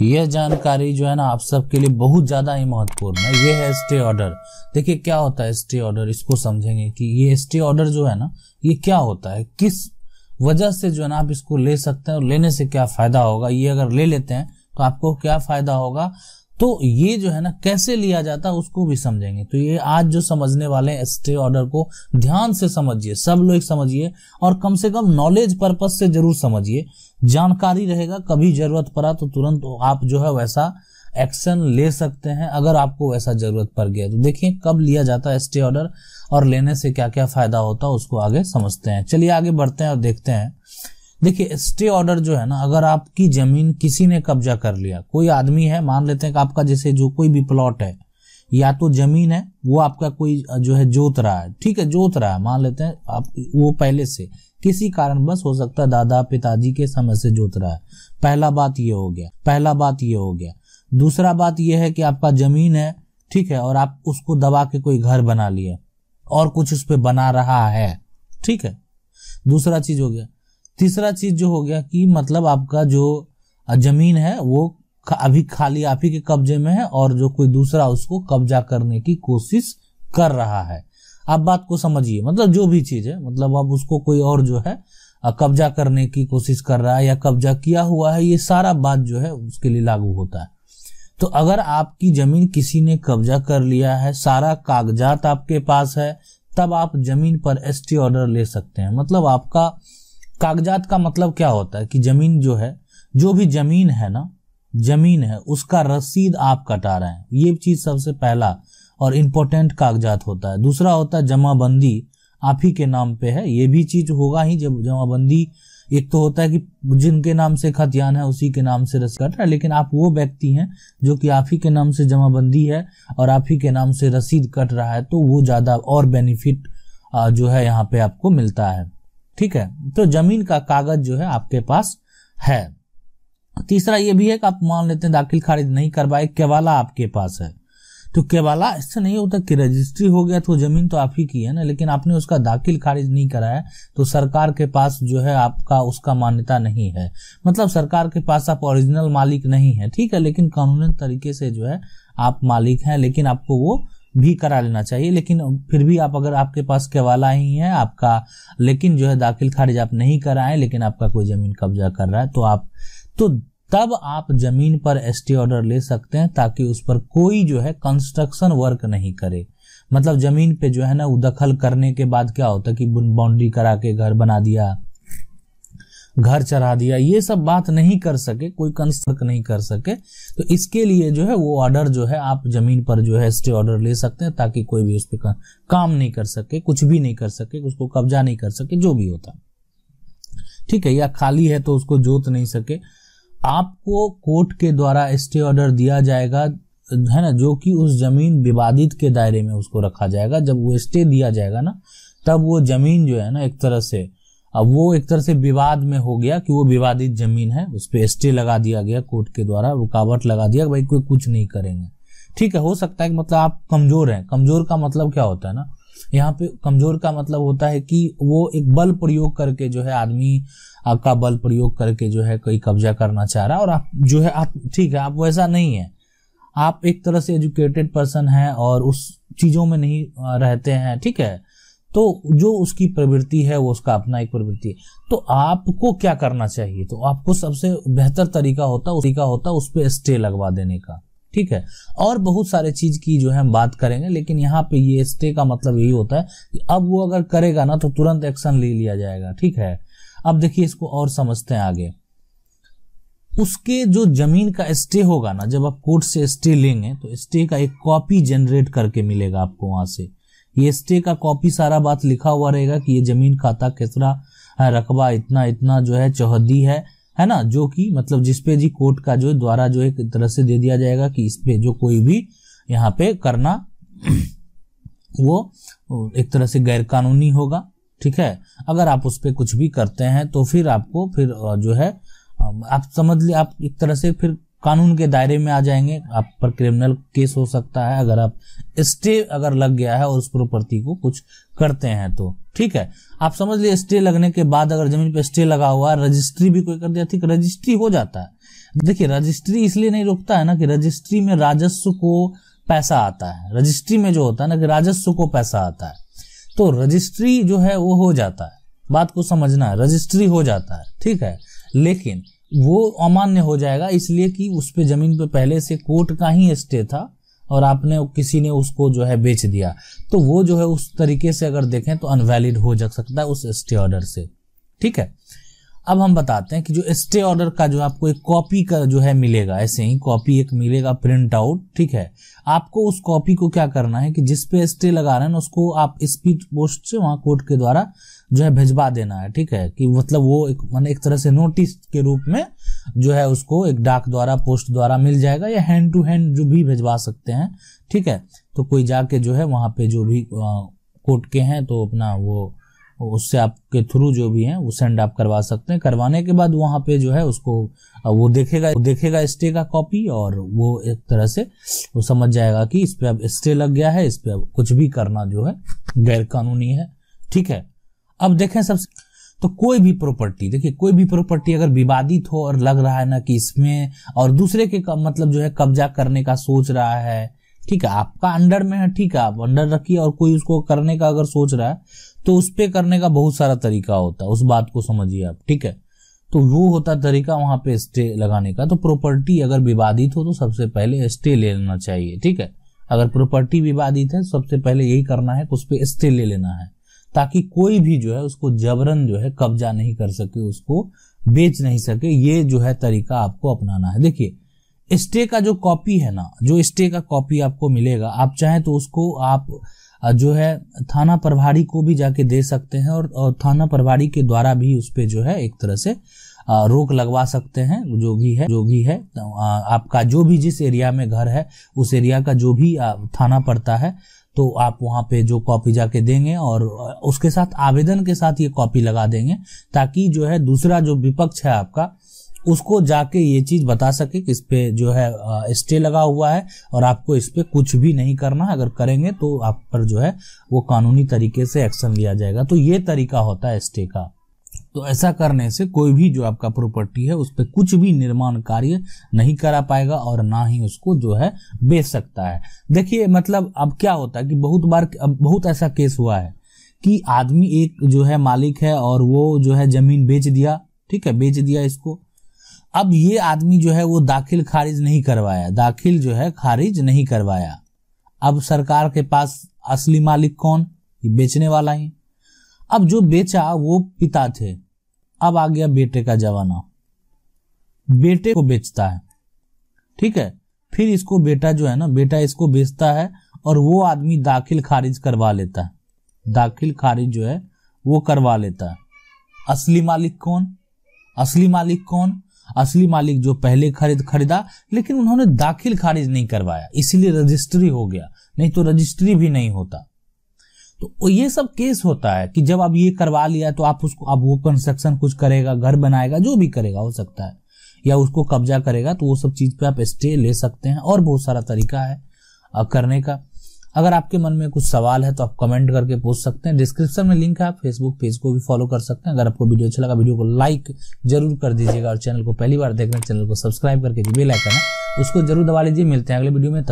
यह जानकारी जो है ना आप सबके लिए बहुत ज़्यादा ही महत्वपूर्ण है ये है स्टे ऑर्डर देखिए क्या होता है स्टे ऑर्डर इसको समझेंगे कि ये स्टे ऑर्डर जो है ना ये क्या होता है किस वजह से जो है ना आप इसको ले सकते हैं और लेने से क्या फ़ायदा होगा ये अगर ले लेते हैं तो आपको क्या फ़ायदा होगा तो ये जो है ना कैसे लिया जाता है उसको भी समझेंगे तो ये आज जो समझने वाले हैं स्टे ऑर्डर को ध्यान से समझिए सब लोग समझिए और कम से कम नॉलेज पर्पज से जरूर समझिए जानकारी रहेगा कभी जरूरत पड़ा तो तुरंत आप जो है वैसा एक्शन ले सकते हैं अगर आपको वैसा जरूरत पड़ गया तो देखिए कब लिया जाता है स्टे ऑर्डर और लेने से क्या क्या फायदा होता है उसको आगे समझते हैं चलिए आगे बढ़ते हैं और देखते हैं देखिए स्टे ऑर्डर जो है ना अगर आपकी जमीन किसी ने कब्जा कर लिया कोई आदमी है मान लेते हैं कि आपका जैसे जो कोई भी प्लॉट है या तो जमीन है वो आपका कोई जो है जोत रहा है ठीक है जोत रहा है मान लेते हैं आप वो पहले से किसी कारण बस हो सकता है दादा पिताजी के समय से जोत रहा है पहला बात ये हो गया पहला बात ये हो गया दूसरा बात यह है कि आपका जमीन है ठीक है और आप उसको दबा के कोई घर बना लिया और कुछ उस पर बना रहा है ठीक है दूसरा चीज हो गया तीसरा चीज जो हो गया कि मतलब आपका जो जमीन है वो अभी खाली आप ही के कब्जे में है और जो कोई दूसरा उसको कब्जा करने की कोशिश कर रहा है आप बात को समझिए मतलब जो भी चीज है मतलब अब उसको कोई और जो है कब्जा करने की कोशिश कर रहा है या कब्जा किया हुआ है ये सारा बात जो है उसके लिए लागू होता है तो अगर आपकी जमीन किसी ने कब्जा कर लिया है सारा कागजात आपके पास है तब आप जमीन पर एसटी ऑर्डर ले सकते हैं मतलब आपका कागजात का मतलब क्या होता है कि जमीन जो है जो भी जमीन है ना जमीन है उसका रसीद आप कटा रहे हैं ये चीज सबसे पहला और इम्पोर्टेंट कागजात होता है दूसरा होता है जमाबंदी आप ही के नाम पे है ये भी चीज होगा ही जब जमाबंदी एक तो होता है कि जिनके नाम से खतियान है उसी के नाम से रसीद कट रहा है लेकिन आप वो व्यक्ति हैं जो कि आप ही के नाम से जमाबंदी है और आप ही के नाम से रसीद कट रहा है तो वो ज़्यादा और बेनिफिट जो है यहाँ पे आपको मिलता है ठीक है तो जमीन का कागज जो है आपके पास है तीसरा ये भी है कि आप मान लेते हैं दाखिल खारिज नहीं करवाए केवाला आपके पास है तो केवाला इससे नहीं होता कि रजिस्ट्री हो गया तो जमीन तो आप ही की है ना लेकिन आपने उसका दाखिल खारिज नहीं कराया तो सरकार के पास जो है आपका उसका मान्यता नहीं है मतलब सरकार के पास आप ओरिजिनल मालिक नहीं है ठीक है लेकिन कानूनी तरीके से जो है आप मालिक हैं लेकिन आपको वो भी करा लेना चाहिए लेकिन फिर भी आप अगर आपके पास केवाला ही है आपका लेकिन जो है दाखिल खारिज आप नहीं कराएं लेकिन आपका कोई ज़मीन कब्जा कर रहा है तो आप तो तब आप ज़मीन पर एसटी ऑर्डर ले सकते हैं ताकि उस पर कोई जो है कंस्ट्रक्शन वर्क नहीं करे मतलब ज़मीन पे जो है ना वो दखल करने के बाद क्या होता है कि बाउंड्री करा के घर बना दिया घर चढ़ा दिया ये सब बात नहीं कर सके कोई कंस्ट्रक नहीं कर सके तो इसके लिए जो है वो ऑर्डर जो है आप जमीन पर जो है स्टे ऑर्डर ले सकते हैं ताकि कोई भी उस पर काम नहीं कर सके कुछ भी नहीं कर सके उसको कब्जा नहीं कर सके जो भी होता ठीक है या खाली है तो उसको जोत नहीं सके आपको कोर्ट के द्वारा स्टे ऑर्डर दिया जाएगा है ना जो कि उस जमीन विवादित के दायरे में उसको रखा जाएगा जब वो स्टे दिया जाएगा ना तब वो जमीन जो है ना एक तरह से अब वो एक तरह से विवाद में हो गया कि वो विवादित जमीन है उस पर स्टे लगा दिया गया कोर्ट के द्वारा रुकावट लगा दिया भाई कोई कुछ नहीं करेंगे ठीक है हो सकता है कि मतलब आप कमजोर हैं कमजोर का मतलब क्या होता है ना यहाँ पे कमजोर का मतलब होता है कि वो एक बल प्रयोग करके जो है आदमी आपका बल प्रयोग करके जो है कोई कब्जा करना चाह रहा है और आप जो है आप ठीक है आप वैसा नहीं है आप एक तरह से एजुकेटेड पर्सन है और उस चीज़ों में नहीं रहते हैं ठीक है तो जो उसकी प्रवृत्ति है वो उसका अपना एक प्रवृत्ति है तो आपको क्या करना चाहिए तो आपको सबसे बेहतर तरीका होता तरीका होता उस पर स्टे लगवा देने का ठीक है और बहुत सारे चीज की जो है हम बात करेंगे लेकिन यहाँ पे ये स्टे का मतलब यही होता है कि अब वो अगर करेगा ना तो तुरंत एक्शन ले लिया जाएगा ठीक है अब देखिए इसको और समझते हैं आगे उसके जो जमीन का स्टे होगा ना जब आप कोर्ट से स्टे लेंगे तो स्टे का एक कॉपी जनरेट करके मिलेगा आपको वहां से ये स्टे का कॉपी सारा बात लिखा हुआ रहेगा कि ये जमीन खाता कितना रकबा इतना इतना जो है चौहदी है है ना जो कि मतलब जिसपे जी कोर्ट का जो द्वारा जो एक तरह से दे दिया जाएगा कि इस पे जो कोई भी यहाँ पे करना वो एक तरह से गैरकानूनी होगा ठीक है अगर आप उस पर कुछ भी करते हैं तो फिर आपको फिर जो है आप समझ ले आप एक तरह से फिर कानून के दायरे में आ जाएंगे आप पर क्रिमिनल केस हो सकता है अगर आप स्टे अगर लग गया है और उस प्रॉपर्टी को कुछ करते हैं तो ठीक है आप समझ लिए स्टे लगने के बाद अगर जमीन पर स्टे लगा हुआ है रजिस्ट्री भी कोई कर दिया ठीक रजिस्ट्री हो जाता है देखिए रजिस्ट्री इसलिए नहीं रुकता है ना कि रजिस्ट्री में राजस्व को पैसा आता है रजिस्ट्री में जो होता है ना कि राजस्व को पैसा आता है तो रजिस्ट्री जो है वो हो जाता है बात को समझना है रजिस्ट्री हो जाता है ठीक है लेकिन वो अमान्य हो जाएगा इसलिए कि उस पर जमीन पर पहले से कोर्ट का ही स्टे था और आपने किसी ने उसको जो है बेच दिया तो वो जो है उस तरीके से अगर देखें तो अनवैलिड हो जा सकता है उस स्टे ऑर्डर से ठीक है अब हम बताते हैं कि जो स्टे ऑर्डर का जो आपको एक कॉपी का जो है मिलेगा ऐसे ही कॉपी एक मिलेगा प्रिंट आउट ठीक है आपको उस कॉपी को क्या करना है कि जिस पे स्टे लगा रहे हैं उसको आप स्पीड पोस्ट से वहाँ कोर्ट के द्वारा जो है भिजवा देना है ठीक है कि मतलब वो एक मैंने एक तरह से नोटिस के रूप में जो है उसको एक डाक द्वारा पोस्ट द्वारा मिल जाएगा या हैंड टू हैंड जो भी भिजवा सकते हैं ठीक है तो कोई जाके जो है वहाँ पे जो भी कोर्ट के हैं तो अपना वो उससे आपके थ्रू जो भी है वो सेंड आप करवा सकते हैं करवाने के बाद वहां पे जो है उसको वो देखेगा वो देखेगा स्टे का कॉपी और वो एक तरह से वो समझ जाएगा कि इस पे अब स्टे लग गया है इस पे अब कुछ भी करना जो है गैर कानूनी है ठीक है अब देखें सबसे तो कोई भी प्रॉपर्टी देखिए कोई भी प्रॉपर्टी अगर विवादित हो और लग रहा है ना कि इसमें और दूसरे के मतलब जो है कब्जा करने का सोच रहा है ठीक है आपका अंडर में है ठीक है आप अंडर रखिए और कोई उसको करने का अगर सोच रहा है तो उस पर करने का बहुत सारा तरीका होता है उस बात को समझिए आप ठीक है तो वो होता तरीका वहां पे स्टे लगाने का तो प्रॉपर्टी अगर विवादित हो तो सबसे पहले स्टे ले लेना चाहिए ठीक है अगर प्रॉपर्टी विवादित है सबसे पहले यही करना है कि उस पर स्टे ले लेना है ताकि कोई भी जो है उसको जबरन जो है कब्जा नहीं कर सके उसको बेच नहीं सके ये जो है तरीका आपको अपनाना है देखिए स्टे का जो कॉपी है ना जो स्टे का कॉपी आपको मिलेगा आप चाहें तो उसको आप जो है थाना प्रभारी को भी जाके दे सकते हैं और थाना प्रभारी के द्वारा भी उस पर जो है एक तरह से रोक लगवा सकते हैं जो भी है जो भी है तो, आपका जो भी जिस एरिया में घर है उस एरिया का जो भी थाना पड़ता है तो आप वहाँ पे जो कॉपी जाके देंगे और उसके साथ आवेदन के साथ ये कॉपी लगा देंगे ताकि जो है दूसरा जो विपक्ष है आपका उसको जाके ये चीज़ बता सके कि इस पर जो है स्टे लगा हुआ है और आपको इस पे कुछ भी नहीं करना अगर करेंगे तो आप पर जो है वो कानूनी तरीके से एक्शन लिया जाएगा तो ये तरीका होता है स्टे का तो ऐसा करने से कोई भी जो आपका प्रॉपर्टी है उस पर कुछ भी निर्माण कार्य नहीं करा पाएगा और ना ही उसको जो है बेच सकता है देखिए मतलब अब क्या होता है कि बहुत बार अब बहुत ऐसा केस हुआ है कि आदमी एक जो है मालिक है और वो जो है जमीन बेच दिया ठीक है बेच दिया इसको अब ये आदमी जो है वो दाखिल खारिज नहीं करवाया दाखिल जो है खारिज नहीं करवाया अब सरकार के पास असली मालिक कौन ये बेचने वाला ही अब जो बेचा वो पिता थे अब आ गया बेटे का जमाना बेटे को बेचता है ठीक है फिर इसको बेटा जो है ना बेटा इसको बेचता है और वो आदमी दाखिल खारिज करवा लेता है दाखिल खारिज जो है वो करवा लेता है असली मालिक कौन असली मालिक कौन असली मालिक जो पहले खरीद खरीदा लेकिन उन्होंने दाखिल खारिज नहीं करवाया इसीलिए रजिस्ट्री हो गया नहीं तो रजिस्ट्री भी नहीं होता तो ये सब केस होता है कि जब आप ये करवा लिया तो आप उसको अब वो कंस्ट्रक्शन कुछ करेगा घर बनाएगा जो भी करेगा हो सकता है या उसको कब्जा करेगा तो वो सब चीज पे आप स्टे ले सकते हैं और बहुत सारा तरीका है करने का अगर आपके मन में कुछ सवाल है तो आप कमेंट करके पूछ सकते हैं डिस्क्रिप्शन में लिंक है आप फेसबुक पेज को भी फॉलो कर सकते हैं अगर आपको वीडियो अच्छा लगा वीडियो को लाइक जरूर कर दीजिएगा और चैनल को पहली बार देखना चैनल को सब्सक्राइब करके जो बेल आइकन है उसको जरूर दबा लीजिए मिलते हैं अगले वीडियो में तब